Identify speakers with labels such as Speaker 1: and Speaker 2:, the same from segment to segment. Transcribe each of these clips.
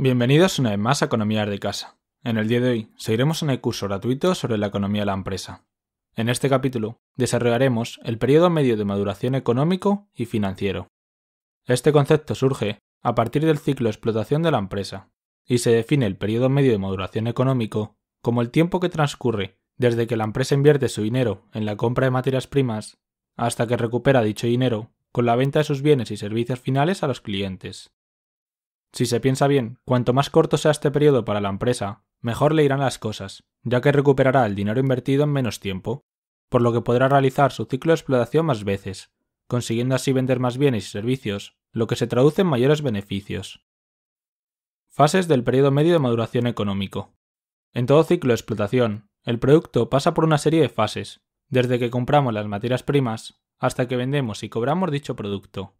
Speaker 1: Bienvenidos una vez más a Economía de Casa. En el día de hoy seguiremos en el curso gratuito sobre la economía de la empresa. En este capítulo desarrollaremos el periodo medio de maduración económico y financiero. Este concepto surge a partir del ciclo de explotación de la empresa y se define el periodo medio de maduración económico como el tiempo que transcurre desde que la empresa invierte su dinero en la compra de materias primas hasta que recupera dicho dinero con la venta de sus bienes y servicios finales a los clientes. Si se piensa bien, cuanto más corto sea este periodo para la empresa, mejor le irán las cosas, ya que recuperará el dinero invertido en menos tiempo, por lo que podrá realizar su ciclo de explotación más veces, consiguiendo así vender más bienes y servicios, lo que se traduce en mayores beneficios. Fases del periodo medio de maduración económico. En todo ciclo de explotación, el producto pasa por una serie de fases, desde que compramos las materias primas hasta que vendemos y cobramos dicho producto.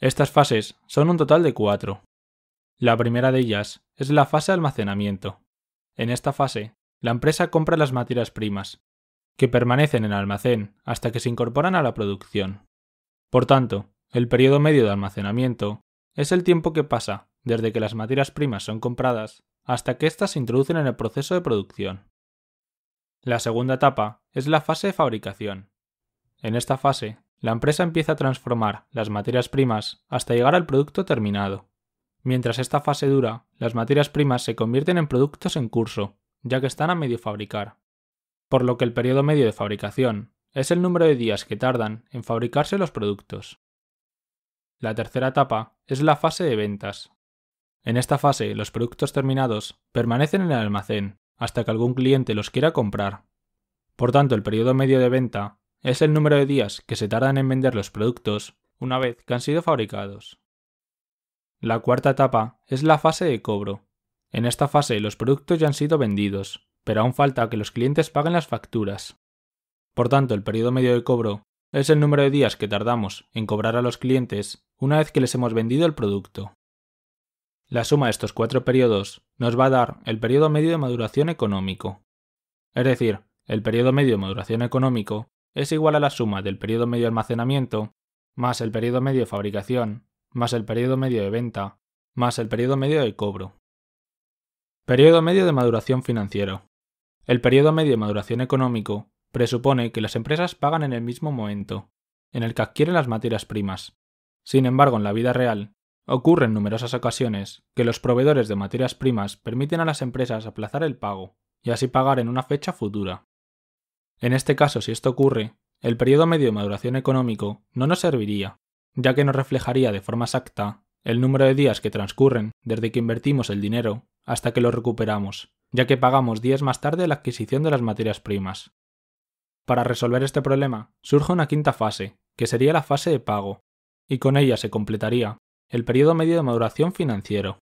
Speaker 1: Estas fases son un total de cuatro, la primera de ellas es la fase de almacenamiento. En esta fase, la empresa compra las materias primas, que permanecen en almacén hasta que se incorporan a la producción. Por tanto, el periodo medio de almacenamiento es el tiempo que pasa desde que las materias primas son compradas hasta que éstas se introducen en el proceso de producción. La segunda etapa es la fase de fabricación. En esta fase, la empresa empieza a transformar las materias primas hasta llegar al producto terminado. Mientras esta fase dura, las materias primas se convierten en productos en curso, ya que están a medio fabricar. Por lo que el periodo medio de fabricación es el número de días que tardan en fabricarse los productos. La tercera etapa es la fase de ventas. En esta fase, los productos terminados permanecen en el almacén hasta que algún cliente los quiera comprar. Por tanto, el periodo medio de venta es el número de días que se tardan en vender los productos una vez que han sido fabricados. La cuarta etapa es la fase de cobro. En esta fase los productos ya han sido vendidos, pero aún falta que los clientes paguen las facturas. Por tanto, el periodo medio de cobro es el número de días que tardamos en cobrar a los clientes una vez que les hemos vendido el producto. La suma de estos cuatro periodos nos va a dar el periodo medio de maduración económico. Es decir, el periodo medio de maduración económico es igual a la suma del periodo medio de almacenamiento más el periodo medio de fabricación más el periodo medio de venta, más el periodo medio de cobro. Periodo medio de maduración financiero. El periodo medio de maduración económico presupone que las empresas pagan en el mismo momento, en el que adquieren las materias primas. Sin embargo, en la vida real, ocurre en numerosas ocasiones que los proveedores de materias primas permiten a las empresas aplazar el pago y así pagar en una fecha futura. En este caso, si esto ocurre, el periodo medio de maduración económico no nos serviría, ya que no reflejaría de forma exacta el número de días que transcurren desde que invertimos el dinero hasta que lo recuperamos, ya que pagamos días más tarde la adquisición de las materias primas. Para resolver este problema, surge una quinta fase, que sería la fase de pago, y con ella se completaría el periodo medio de maduración financiero.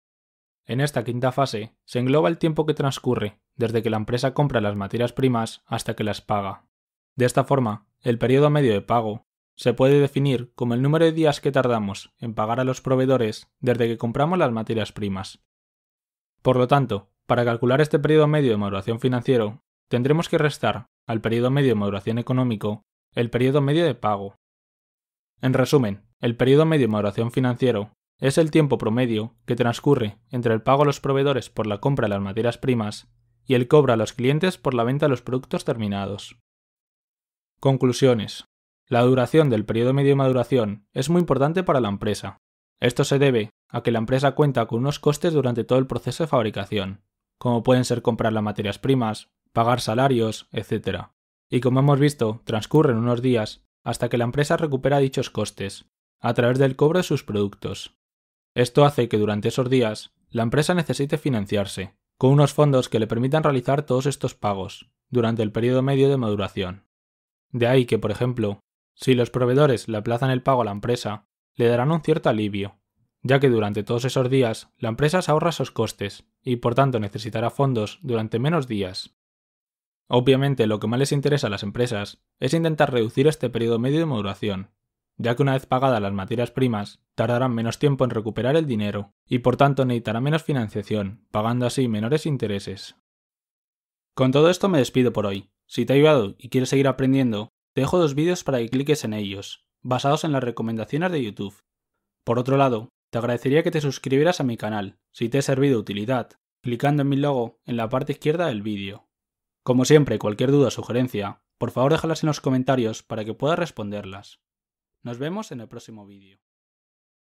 Speaker 1: En esta quinta fase se engloba el tiempo que transcurre desde que la empresa compra las materias primas hasta que las paga. De esta forma, el periodo medio de pago se puede definir como el número de días que tardamos en pagar a los proveedores desde que compramos las materias primas. Por lo tanto, para calcular este periodo medio de maduración financiero, tendremos que restar al periodo medio de maduración económico el periodo medio de pago. En resumen, el periodo medio de maduración financiero es el tiempo promedio que transcurre entre el pago a los proveedores por la compra de las materias primas y el cobro a los clientes por la venta de los productos terminados. Conclusiones. La duración del periodo medio de maduración es muy importante para la empresa. Esto se debe a que la empresa cuenta con unos costes durante todo el proceso de fabricación, como pueden ser comprar las materias primas, pagar salarios, etc. Y como hemos visto, transcurren unos días hasta que la empresa recupera dichos costes, a través del cobro de sus productos. Esto hace que durante esos días la empresa necesite financiarse, con unos fondos que le permitan realizar todos estos pagos, durante el periodo medio de maduración. De ahí que, por ejemplo, si los proveedores le aplazan el pago a la empresa, le darán un cierto alivio, ya que durante todos esos días la empresa se ahorra sus costes y por tanto necesitará fondos durante menos días. Obviamente lo que más les interesa a las empresas es intentar reducir este periodo medio de maduración, ya que una vez pagadas las materias primas, tardarán menos tiempo en recuperar el dinero y por tanto necesitará menos financiación, pagando así menores intereses. Con todo esto me despido por hoy. Si te ha ayudado y quieres seguir aprendiendo, te dejo dos vídeos para que cliques en ellos, basados en las recomendaciones de YouTube. Por otro lado, te agradecería que te suscribieras a mi canal, si te he servido de utilidad, clicando en mi logo en la parte izquierda del vídeo. Como siempre, cualquier duda o sugerencia, por favor déjalas en los comentarios para que pueda responderlas. Nos vemos en el próximo vídeo.